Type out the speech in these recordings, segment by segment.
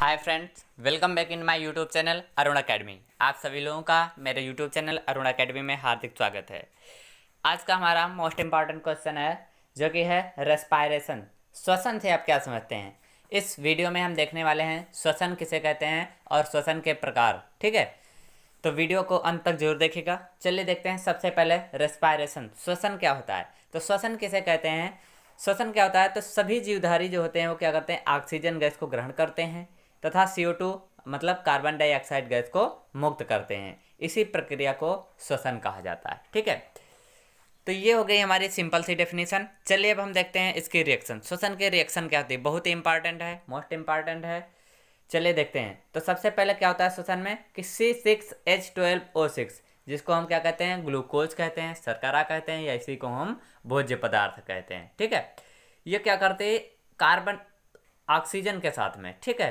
hi friends welcome back in my YouTube channel Arun Academy आप सभी लोगों का मेरे यूट्यूब चैनल अरुण अकेडमी में हार्दिक स्वागत है आज का हमारा मोस्ट इम्पॉर्टेंट क्वेश्चन है जो कि है रेस्पायरेशन श्वसन से आप क्या समझते हैं इस वीडियो में हम देखने वाले हैं श्वसन किसे कहते हैं और श्वसन के प्रकार ठीक है तो वीडियो को अंत तक जरूर देखिएगा चलिए देखते हैं सबसे पहले रेस्पायरेशन श्वसन क्या होता है तो श्वसन किसे कहते हैं श्वसन क्या होता है तो सभी जीवधारी जो होते हैं वो क्या करते हैं ऑक्सीजन गैस को ग्रहण करते हैं तथा CO2 मतलब कार्बन डाइऑक्साइड गैस को मुक्त करते हैं इसी प्रक्रिया को श्वसन कहा जाता है ठीक है तो ये हो गई हमारी सिंपल सी डेफिनेशन चलिए अब हम देखते हैं इसके रिएक्शन श्वसन के रिएक्शन क्या होती है बहुत ही इंपॉर्टेंट है मोस्ट इंपॉर्टेंट है चलिए देखते हैं तो सबसे पहले क्या होता है श्वसन में कि C six H twelve O six जिसको हम क्या कहते हैं ग्लूकोज कहते हैं शर्करा कहते हैं या इसी को हम भोज्य पदार्थ कहते हैं ठीक है ये क्या करते हैं कार्बन ऑक्सीजन के साथ में ठीक है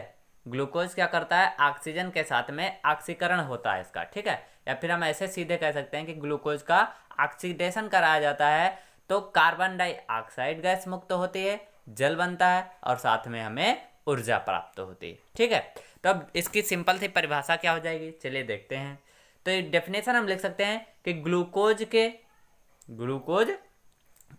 ग्लूकोज क्या करता है ऑक्सीजन के साथ में ऑक्सीकरण होता है इसका ठीक है या फिर हम ऐसे सीधे कह सकते हैं कि ग्लूकोज का ऑक्सीडेशन कराया जाता है तो कार्बन डाइऑक्साइड गैस मुक्त होती है जल बनता है और साथ में हमें ऊर्जा प्राप्त होती है ठीक है तो अब इसकी सिंपल सी परिभाषा क्या हो जाएगी चलिए देखते हैं तो डेफिनेशन हम लिख सकते हैं कि ग्लूकोज के ग्लूकोज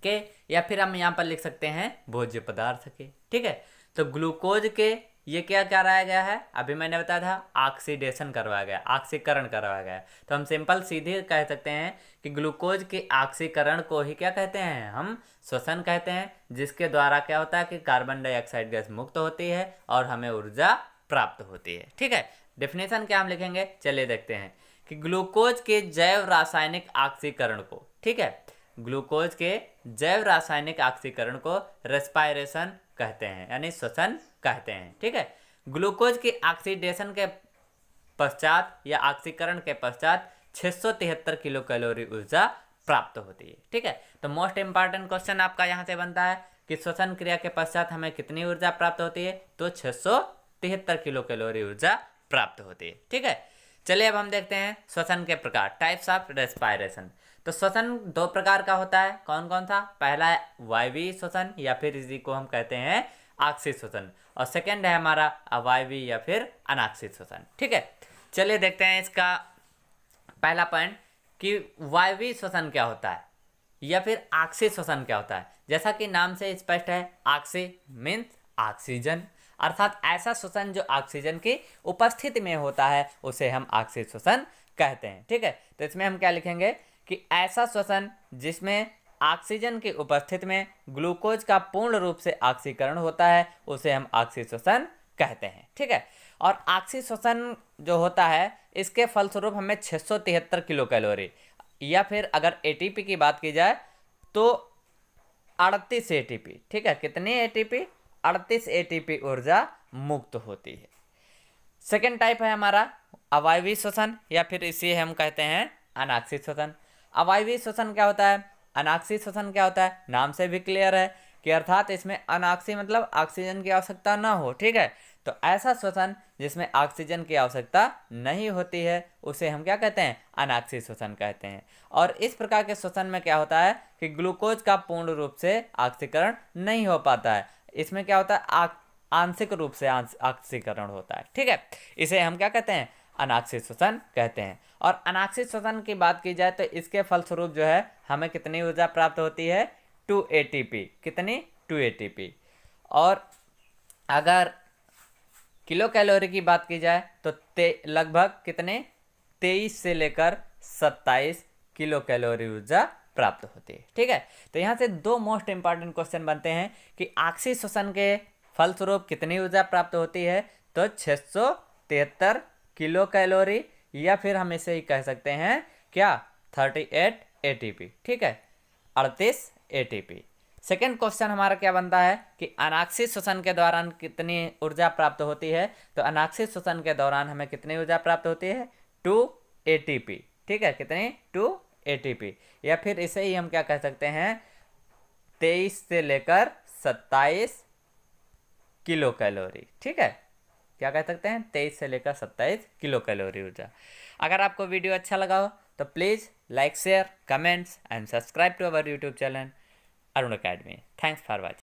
के या फिर हम यहाँ पर लिख सकते हैं भोज्य पदार्थ के ठीक है तो ग्लूकोज के ये क्या कराया गया है अभी मैंने बताया था ऑक्सीडेशन करवाया गया ऑक्सीकरण करवाया गया तो हम सिंपल सीधे कह सकते हैं कि ग्लूकोज के ऑक्सीकरण को ही क्या कहते हैं हम श्वसन कहते हैं जिसके द्वारा क्या होता है कि कार्बन डाइऑक्साइड गैस मुक्त होती है और हमें ऊर्जा प्राप्त होती है ठीक है डेफिनेशन क्या हम लिखेंगे चलिए देखते हैं कि ग्लूकोज के जैव रासायनिक ऑक्सीकरण को ठीक है ग्लूकोज के जैव रासायनिक ऑक्सीकरण को रेस्पायरेशन कहते हैं यानी श्वसन कहते हैं ठीक है ग्लूकोज के ऑक्सीडेशन के पश्चात या ऑक्सीकरण के पश्चात 673 किलो कैलोरी ऊर्जा प्राप्त होती है ठीक है तो मोस्ट इंपॉर्टेंट क्वेश्चन आपका यहाँ से बनता है कि श्वसन क्रिया के पश्चात हमें कितनी ऊर्जा प्राप्त होती है तो छह किलो कैलोरी ऊर्जा प्राप्त होती है ठीक है चलिए अब हम देखते हैं श्वसन के प्रकार टाइप्स ऑफ रेस्पायरेशन तो श्वसन दो प्रकार का होता है कौन कौन सा पहला है वायवी श्वसन या फिर इसी को हम कहते हैं आक्षित श्वसन और सेकेंड है हमारा अवायवी या फिर अनाक्षित श्वसन ठीक है चलिए देखते हैं इसका पहला पॉइंट कि वायवी श्वसन क्या होता है या फिर आक्सी श्वसन क्या होता है जैसा कि नाम से स्पष्ट है आक्सी मीन्स ऑक्सीजन अर्थात ऐसा श्वसन जो ऑक्सीजन की उपस्थिति में होता है उसे हम आक्सी श्वसन कहते हैं ठीक है तो इसमें हम क्या लिखेंगे कि ऐसा श्वसन जिसमें ऑक्सीजन की उपस्थिति में ग्लूकोज का पूर्ण रूप से ऑक्सीकरण होता है उसे हम ऑक्सी श्वसन कहते हैं ठीक है और ऑक्सी श्वसन जो होता है इसके फलस्वरूप हमें छः किलो कैलोरी या फिर अगर ए की बात की जाए तो अड़तीस ए ठीक है कितनी ए टी पी अड़तीस ऊर्जा मुक्त होती है सेकेंड टाइप है हमारा अवायवी श्वसन या फिर इसी हम कहते हैं अनाक्षी श्वसन अवायवी श्वसन क्या होता है अनाक्सी श्वसन क्या होता है नाम से भी क्लियर है कि अर्थात इसमें अनाक्सी मतलब ऑक्सीजन की आवश्यकता ना हो ठीक है तो ऐसा श्वसन जिसमें ऑक्सीजन की आवश्यकता नहीं होती है उसे हम क्या कहते हैं अनाक्सी श्वसन कहते हैं और इस प्रकार के श्वसन में क्या होता है कि ग्लूकोज का पूर्ण रूप से ऑक्सीकरण नहीं हो पाता है इसमें क्या होता है आंशिक रूप से आंशिकरण होता है ठीक है इसे हम क्या कहते हैं अनाक्षित श्वसन कहते हैं और अनाक्षित श्वसन की बात की जाए तो इसके फलस्वरूप जो है हमें कितनी ऊर्जा प्राप्त होती है टू ए कितनी टू ए और अगर किलो कैलोरी की बात की जाए तो ते लगभग कितने तेईस से लेकर सत्ताईस किलो कैलोरी ऊर्जा प्राप्त होती है ठीक है तो यहाँ से दो मोस्ट इंपॉर्टेंट क्वेश्चन बनते हैं कि आक्सी श्वसन के फलस्वरूप कितनी ऊर्जा प्राप्त होती है तो छः सौ तिहत्तर किलो कैलोरी या फिर हम इसे ही कह सकते हैं क्या थर्टी एट ए ठीक है अड़तीस ए सेकेंड क्वेश्चन हमारा क्या बनता है कि अनाक्षी श्वसन के दौरान कितनी ऊर्जा प्राप्त होती है तो अनाक्षी श्वसन के दौरान हमें कितनी ऊर्जा प्राप्त होती है टू ए ठीक है कितनी टू ए या फिर इसे ही हम क्या कह सकते हैं तेईस से लेकर सत्ताईस किलो कैलोरी ठीक है क्या कह सकते हैं तेईस से लेकर सत्ताईस किलो कैलोरी ऊर्जा अगर आपको वीडियो अच्छा लगा हो तो please like share comments and subscribe to our YouTube channel Arun Academy thanks for watching